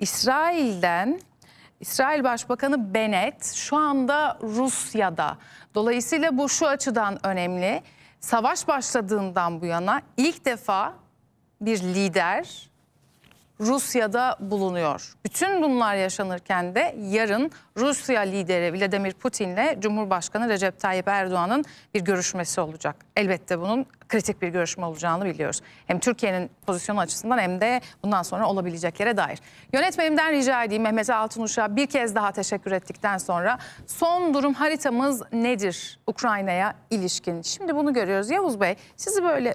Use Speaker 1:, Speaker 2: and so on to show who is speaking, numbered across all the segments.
Speaker 1: İsrail'den İsrail Başbakanı Bennett şu anda Rusya'da. Dolayısıyla bu şu açıdan önemli. Savaş başladığından bu yana ilk defa bir lider Rusya'da bulunuyor. Bütün bunlar yaşanırken de yarın Rusya lideri Vladimir Putin'le Cumhurbaşkanı Recep Tayyip Erdoğan'ın bir görüşmesi olacak. Elbette bunun kritik bir görüşme olacağını biliyoruz. Hem Türkiye'nin pozisyonu açısından hem de bundan sonra olabileceklere dair. Yönetmenimden rica edeyim Mehmet Altunuş'a bir kez daha teşekkür ettikten sonra son durum haritamız nedir Ukrayna'ya ilişkin? Şimdi bunu görüyoruz. Yavuz Bey sizi böyle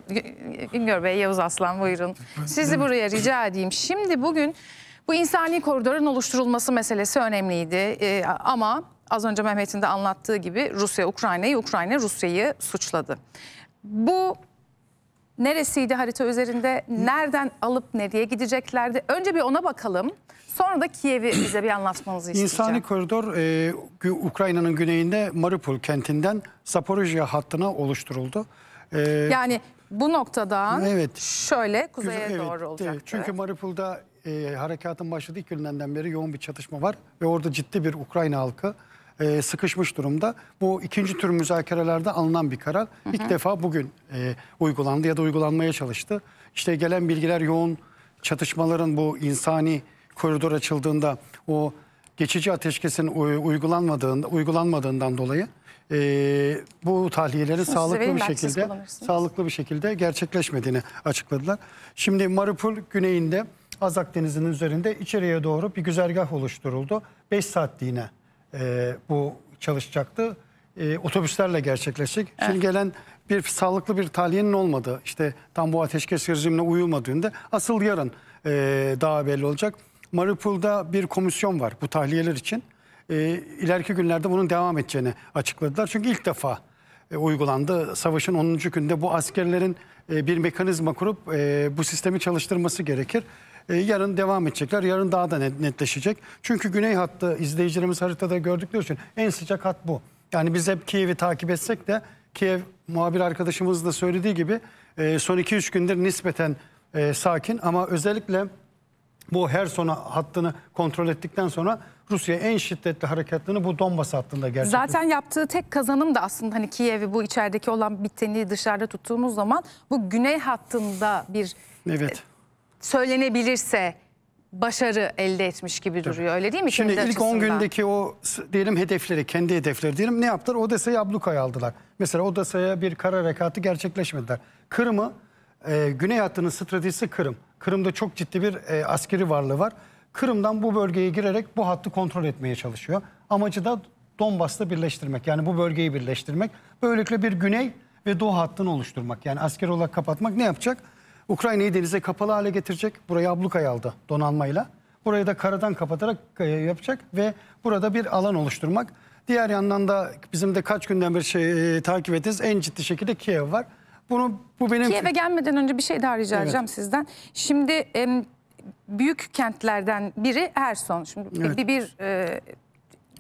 Speaker 1: Güngör Bey, Yavuz Aslan buyurun. Sizi buraya rica edeyim. Şimdi bugün bu insani koridorun oluşturulması meselesi önemliydi ee, ama az önce Mehmet'in de anlattığı gibi Rusya Ukrayna'yı, Ukrayna Rusya'yı suçladı. Bu neresiydi harita üzerinde? Nereden alıp nereye gideceklerdi? Önce bir ona bakalım. Sonra da Kiev'i bize bir anlatmanızı isteyeceğim. İnsani
Speaker 2: koridor e, Ukrayna'nın güneyinde Mariupol kentinden Zaporojya hattına oluşturuldu. E, yani
Speaker 1: bu noktadan evet,
Speaker 2: şöyle kuzeye güzel, doğru e, olacak. Çünkü Mariupol'da e, harekatın başladığı ilk günlerinden beri yoğun bir çatışma var. Ve orada ciddi bir Ukrayna halkı e, sıkışmış durumda. Bu ikinci tür müzakerelerde alınan bir karar. Hı hı. İlk defa bugün e, uygulandı ya da uygulanmaya çalıştı. İşte gelen bilgiler yoğun çatışmaların bu insani koridor açıldığında o geçici ateşkesin uygulanmadığında, uygulanmadığından dolayı e, bu tahliyeleri Siz sağlıklı bir şekilde sağlıklı bir şekilde gerçekleşmediğini açıkladılar. Şimdi Maripol güneyinde Azak Denizi'nin üzerinde içeriye doğru bir güzergah oluşturuldu. 5 saatliğine e, bu çalışacaktı. E, otobüslerle gerçekleşecek. Evet. Şimdi gelen bir sağlıklı bir tahliyenin olmadığı, işte tam bu ateşkes rejimine uyulmadığında asıl yarın e, daha belli olacak. Mariupol'da bir komisyon var bu tahliyeler için. E, ileriki günlerde bunun devam edeceğini açıkladılar. Çünkü ilk defa e, uygulandı. Savaşın 10. günde bu askerlerin e, bir mekanizma kurup e, bu sistemi çalıştırması gerekir. E, yarın devam edecekler. Yarın daha da netleşecek. Çünkü güney hattı izleyicilerimiz haritada gördükleri için en sıcak hat bu. Yani biz hep Kiev'i takip etsek de Kiev muhabir arkadaşımız da söylediği gibi e, son 2-3 gündür nispeten e, sakin ama özellikle bu her sona hattını kontrol ettikten sonra Rusya en şiddetli harekatlarını bu Donbas hattında gerçekleştirdi. Zaten
Speaker 1: yaptığı tek kazanım da aslında hani Kiev'i bu içerideki olan biteni dışarıda tuttuğumuz zaman bu güney hattında bir evet söylenebilirse başarı elde etmiş gibi duruyor öyle değil mi? Şimdi kendi ilk açısından? 10 gündeki
Speaker 2: o diyelim hedefleri kendi hedefleri diyelim ne yaptılar? Odessa'yı ablukaya aldılar. Mesela Odessa'ya bir kara harekatı gerçekleşmediler. Kırım'ı e, Güney hattının stratejisi Kırım. Kırım'da çok ciddi bir e, askeri varlığı var. Kırım'dan bu bölgeye girerek bu hattı kontrol etmeye çalışıyor. Amacı da Donbas'ta birleştirmek yani bu bölgeyi birleştirmek. Böylelikle bir güney ve doğu hattını oluşturmak yani asker olarak kapatmak ne yapacak? Ukrayna'yı denize kapalı hale getirecek. Burayı ablukaya aldı donanmayla. Burayı da karadan kapatarak e, yapacak ve burada bir alan oluşturmak. Diğer yandan da bizim de kaç günden bir şey e, takip ettiniz. En ciddi şekilde Kiev var. Bunu
Speaker 1: bu benim Kiev'e gelmeden önce bir şey daha rica edeceğim sizden. Şimdi em, büyük kentlerden biri Erson. Şimdi evet. bir, bir e,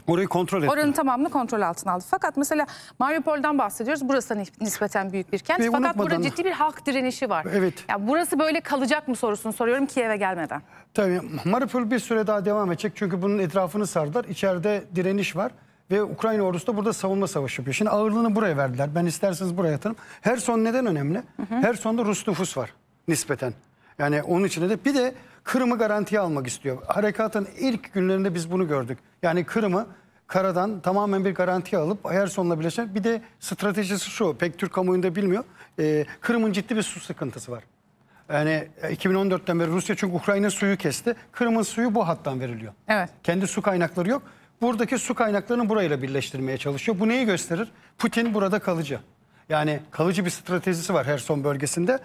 Speaker 2: Orayı kontrol etti. Oranın
Speaker 1: tamamını kontrol altına aldı. Fakat mesela Mariupol'dan bahsediyoruz. Burası nispeten büyük bir kent. Ve Fakat unutmadan... burada ciddi bir halk direnişi var. Evet. Yani burası böyle kalacak mı sorusunu soruyorum Kiev'e gelmeden.
Speaker 2: Tabii Mariupol bir süre daha devam edecek. Çünkü bunun etrafını sardılar. İçeride direniş var. Ve Ukrayna ordusu da burada savunma savaşı yapıyor. Şimdi ağırlığını buraya verdiler. Ben isterseniz buraya atarım. Her son neden önemli? Hı hı. Her sonda Rus nüfus var nispeten. Yani onun için de bir de Kırım'ı garantiye almak istiyor. Harekatın ilk günlerinde biz bunu gördük. Yani Kırım'ı karadan tamamen bir garantiye alıp Herson'la birleşen bir de stratejisi şu pek Türk kamuoyunda bilmiyor. E, Kırım'ın ciddi bir su sıkıntısı var. Yani 2014'ten e, beri Rusya çünkü Ukrayna suyu kesti. Kırım'ın suyu bu hattan veriliyor. Evet. Kendi su kaynakları yok. Buradaki su kaynaklarını burayla birleştirmeye çalışıyor. Bu neyi gösterir? Putin burada kalıcı. Yani kalıcı bir stratejisi var Herson bölgesinde.